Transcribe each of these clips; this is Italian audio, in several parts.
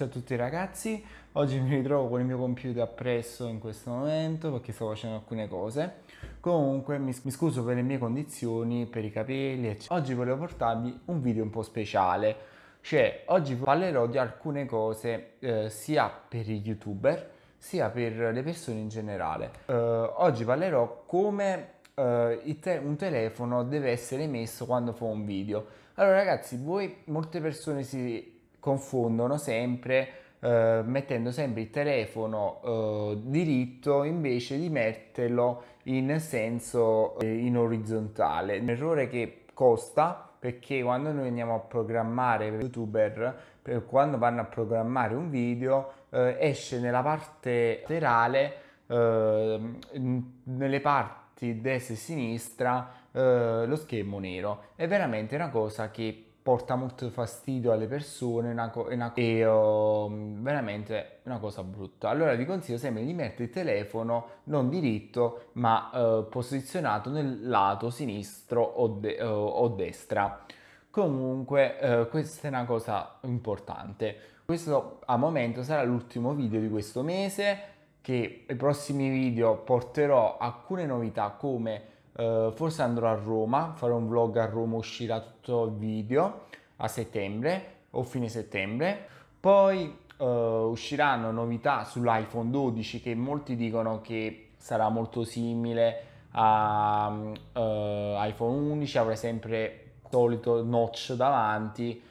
Ciao a tutti ragazzi, oggi mi ritrovo con il mio computer appresso in questo momento perché sto facendo alcune cose. Comunque mi, scuso per le mie condizioni, per i capelli, eccetera. Oggi volevo portarvi un video un po' speciale, cioè oggi parlerò di alcune cose eh, sia per i youtuber sia per le persone in generale. Eh, oggi parlerò come Uh, te un telefono deve essere messo quando fa un video. Allora ragazzi, voi molte persone si confondono sempre eh, mettendo sempre il telefono eh, diritto invece di metterlo in senso eh, in orizzontale. Un errore che costa perché quando noi andiamo a programmare youtuber quando vanno a programmare un video eh, esce nella parte laterale ehm, nelle parti destra e sinistra eh, lo schermo nero è veramente una cosa che porta molto fastidio alle persone una co- una co- e um, veramente una cosa brutta. Allora vi consiglio sempre di mettere il telefono non diritto ma uh, posizionato nel lato sinistro o, de- uh, o destra. Comunque uh, questa è una cosa importante. Questo a momento sarà l'ultimo video di questo mese che i prossimi video porterò alcune novità come Uh, forse andrò a Roma, farò un vlog a Roma, uscirà tutto il video a settembre o fine settembre. Poi uh, usciranno novità sull'iPhone 12 che molti dicono che sarà molto simile a uh, iPhone 11, avrà sempre il solito notch davanti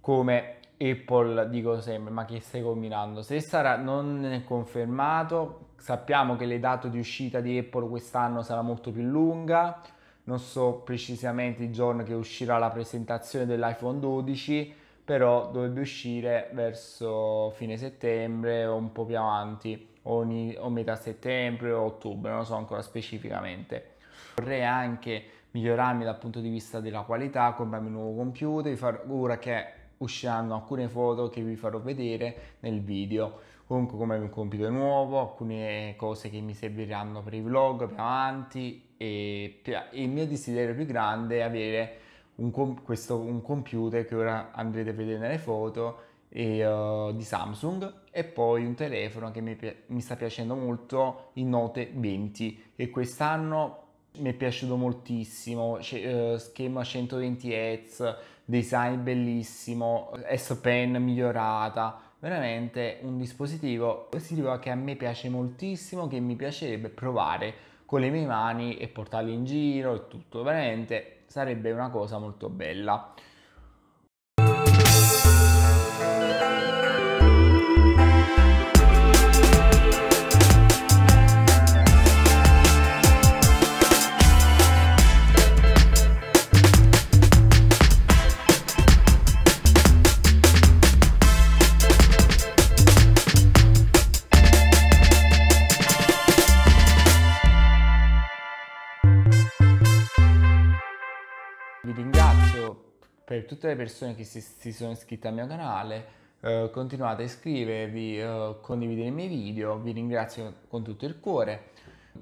come Apple dico sempre ma che stai combinando se sarà non confermato sappiamo che le date di uscita di Apple quest'anno sarà molto più lunga, non so precisamente il giorno che uscirà la presentazione dell'iPhone 12, però dovrebbe uscire verso fine settembre o un po' più avanti, o, ni- o metà settembre o ottobre, non lo so ancora specificamente. Vorrei anche migliorarmi dal punto di vista della qualità, comprarmi un nuovo computer, di far ora che usciranno alcune foto che vi farò vedere nel video comunque come un compito nuovo alcune cose che mi serviranno per i vlog più avanti e, il mio desiderio più grande è avere un, questo, un computer che ora andrete a vedere nelle foto e, uh, di Samsung e poi un telefono che mi, mi sta piacendo molto il Note 20 e quest'anno mi è piaciuto moltissimo, C- uh, eh, schema 120 Hz, design bellissimo, S Pen migliorata, veramente un dispositivo che a me piace moltissimo, che mi piacerebbe provare con le mie mani e portarli in giro e tutto, veramente sarebbe una cosa molto bella. per tutte le persone che si, si sono iscritte al mio canale. Eh, continuate a iscrivervi, eh, condividere i miei video, vi ringrazio con tutto il cuore.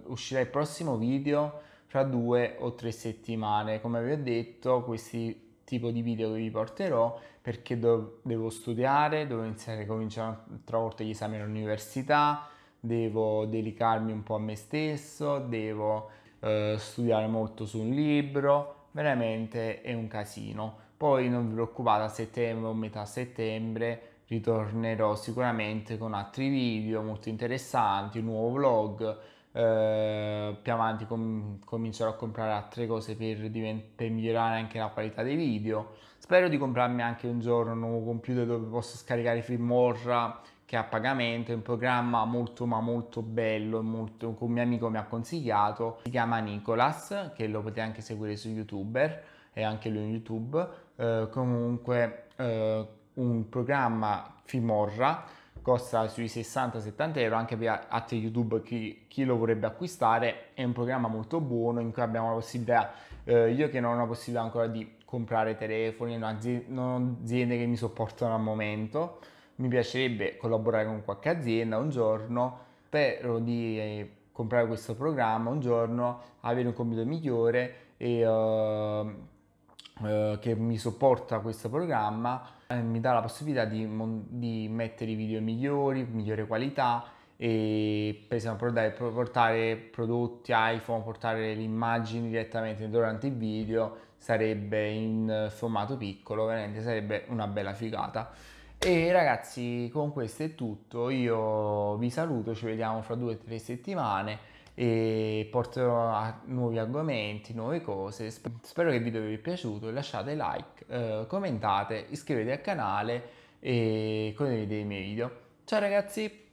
Uscirà il prossimo video fra due o tre settimane, come vi ho detto, questi tipo di video che vi porterò perché devo studiare, devo iniziare a cominciare un'altra volta gli esami all'università, devo dedicarmi un po' a me stesso, devo eh, studiare molto su un libro, veramente è un casino. Poi non vi preoccupate, a settembre o metà settembre ritornerò sicuramente con altri video molto interessanti, un nuovo vlog. Eh, più avanti com comincerò a comprare altre cose per, per, migliorare anche la qualità dei video. Spero di comprarmi anche un giorno un nuovo computer dove posso scaricare Filmora che è a pagamento, è un programma molto ma molto bello, molto, un mio amico mi ha consigliato, si chiama Nicolas, che lo potete anche seguire su YouTuber e anche lui in YouTube, eh, comunque eh, un programma Fimorra costa sui 60-70 euro anche per altri YouTube chi, chi, lo vorrebbe acquistare, è un programma molto buono in cui abbiamo la possibilità, eh, io che non ho la possibilità ancora di comprare telefoni, non, aziende, non aziende che mi sopportano al momento, mi piacerebbe collaborare con qualche azienda un giorno, spero di eh, comprare questo programma un giorno, avere un computer migliore e... Eh, eh, che mi supporta questo programma eh, mi dà la possibilità di, di, mettere i video migliori, migliore qualità e per esempio portare prodotti iPhone, portare le immagini direttamente durante il video sarebbe in formato piccolo, veramente sarebbe una bella figata. E ragazzi, con questo è tutto. Io vi saluto, ci vediamo fra due o tre settimane e porterò a nuovi argomenti, nuove cose. Spero che il video vi sia piaciuto, lasciate like, eh, commentate, iscrivetevi al canale e condividete i miei video. Ciao ragazzi!